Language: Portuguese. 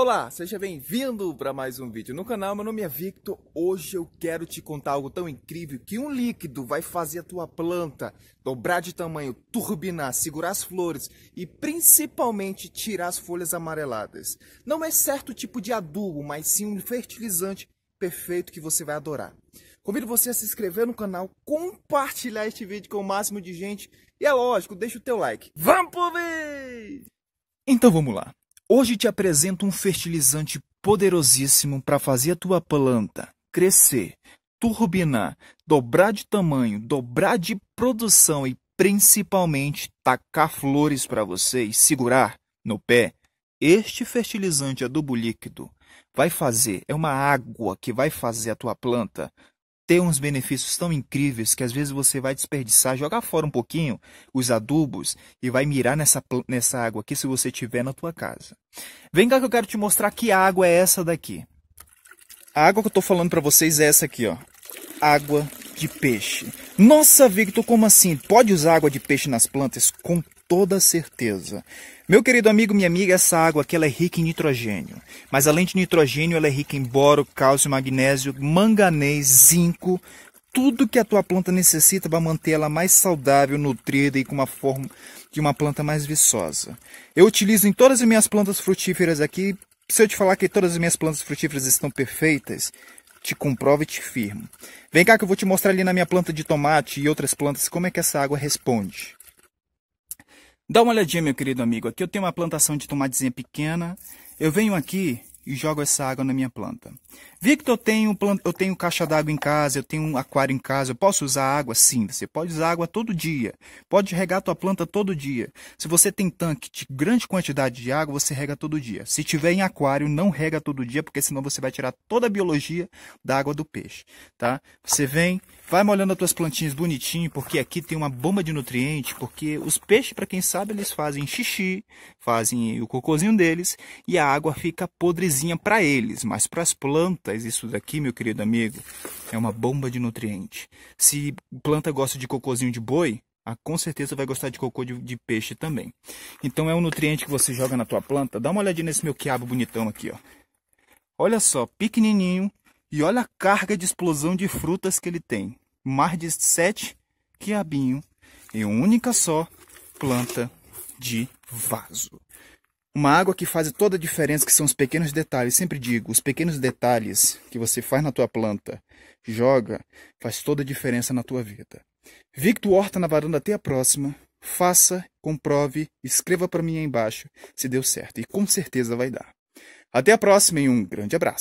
Olá, seja bem-vindo para mais um vídeo no canal. Meu nome é Victor. Hoje eu quero te contar algo tão incrível que um líquido vai fazer a tua planta dobrar de tamanho, turbinar, segurar as flores e principalmente tirar as folhas amareladas. Não é certo tipo de adubo, mas sim um fertilizante perfeito que você vai adorar. Convido você a se inscrever no canal, compartilhar este vídeo com o máximo de gente e é lógico, deixa o teu like. Vamos pro vídeo! Então vamos lá. Hoje te apresento um fertilizante poderosíssimo para fazer a tua planta crescer, turbinar, dobrar de tamanho, dobrar de produção e principalmente tacar flores para você e segurar no pé. Este fertilizante adubo líquido vai fazer, é uma água que vai fazer a tua planta ter uns benefícios tão incríveis que às vezes você vai desperdiçar, jogar fora um pouquinho os adubos e vai mirar nessa, nessa água aqui se você tiver na tua casa. Vem cá que eu quero te mostrar que água é essa daqui. A água que eu estou falando para vocês é essa aqui, ó. Água de peixe. Nossa, Victor, como assim? Pode usar água de peixe nas plantas? Com toda certeza. Meu querido amigo, minha amiga, essa água aqui ela é rica em nitrogênio. Mas além de nitrogênio, ela é rica em boro, cálcio, magnésio, manganês, zinco, tudo que a tua planta necessita para manter ela mais saudável, nutrida e com uma forma de uma planta mais viçosa. Eu utilizo em todas as minhas plantas frutíferas aqui. Se eu te falar que todas as minhas plantas frutíferas estão perfeitas, te comprovo e te firmo. Vem cá que eu vou te mostrar ali na minha planta de tomate e outras plantas como é que essa água responde. Dá uma olhadinha, meu querido amigo. Aqui eu tenho uma plantação de tomatezinha pequena. Eu venho aqui e jogo essa água na minha planta. Victor, eu tenho, plant... eu tenho caixa d'água em casa, eu tenho um aquário em casa, eu posso usar água? Sim, você pode usar água todo dia. Pode regar a tua planta todo dia. Se você tem tanque de grande quantidade de água, você rega todo dia. Se tiver em aquário, não rega todo dia, porque senão você vai tirar toda a biologia da água do peixe, tá? Você vem, vai molhando as tuas plantinhas bonitinho, porque aqui tem uma bomba de nutrientes, porque os peixes, para quem sabe, eles fazem xixi, fazem o cocôzinho deles e a água fica podrezinha para eles, mas para as plantas plantas, isso daqui, meu querido amigo, é uma bomba de nutriente. Se planta gosta de cocôzinho de boi, ah, com certeza vai gostar de cocô de, de, peixe também. Então é um nutriente que você joga na tua planta. Dá uma olhadinha nesse meu quiabo bonitão aqui, ó. Olha só, pequenininho e olha a carga de explosão de frutas que ele tem. Mais de sete quiabinho em única só planta de vaso. Uma água que faz toda a diferença, que são os pequenos detalhes. Sempre digo, os pequenos detalhes que você faz na tua planta, joga, faz toda a diferença na tua vida. Victor Horta na varanda até a próxima. Faça, comprove, escreva para mim aí embaixo se deu certo e com certeza vai dar. Até a próxima e um grande abraço.